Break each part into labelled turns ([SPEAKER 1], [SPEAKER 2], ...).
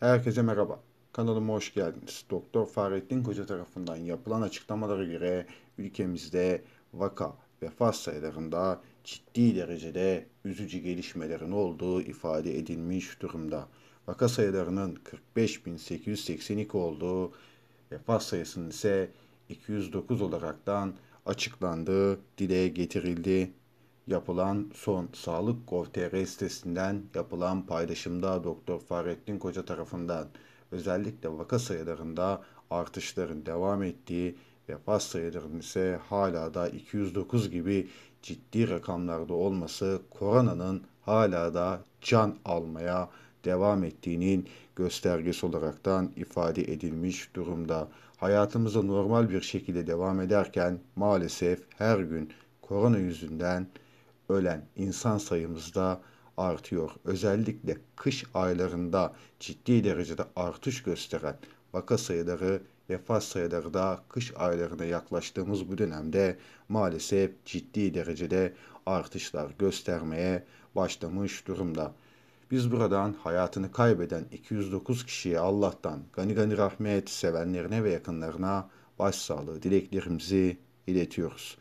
[SPEAKER 1] Herkese merhaba. Kanalıma hoş geldiniz. Doktor Fahrettin Koca tarafından yapılan açıklamalara göre ülkemizde vaka vefat sayılarında ciddi derecede üzücü gelişmelerin olduğu ifade edilmiş durumda. Vaka sayılarının 45.882 olduğu, vefat sayısının ise 209 olaraktan açıklandığı dile getirildi yapılan son Sağlık Gov.tr sitesinden yapılan paylaşımda Doktor Fahrettin Koca tarafından özellikle vaka sayılarında artışların devam ettiği vefat sayılarının ise hala da 209 gibi ciddi rakamlarda olması koronanın hala da can almaya devam ettiğinin göstergesi olaraktan ifade edilmiş durumda. Hayatımıza normal bir şekilde devam ederken maalesef her gün korona yüzünden ölen insan sayımız da artıyor. Özellikle kış aylarında ciddi derecede artış gösteren vaka sayıları, vefat sayıları da kış aylarına yaklaştığımız bu dönemde maalesef ciddi derecede artışlar göstermeye başlamış durumda. Biz buradan hayatını kaybeden 209 kişiye Allah'tan gani gani rahmet sevenlerine ve yakınlarına başsağlığı dileklerimizi iletiyoruz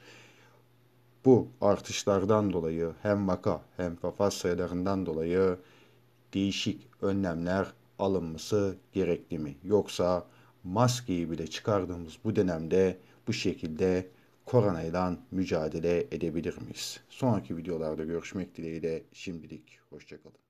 [SPEAKER 1] bu artışlardan dolayı hem vaka hem vefat sayılarından dolayı değişik önlemler alınması gerekli mi? Yoksa maskeyi bile çıkardığımız bu dönemde bu şekilde koronayla mücadele edebilir miyiz? Sonraki videolarda görüşmek dileğiyle şimdilik hoşçakalın.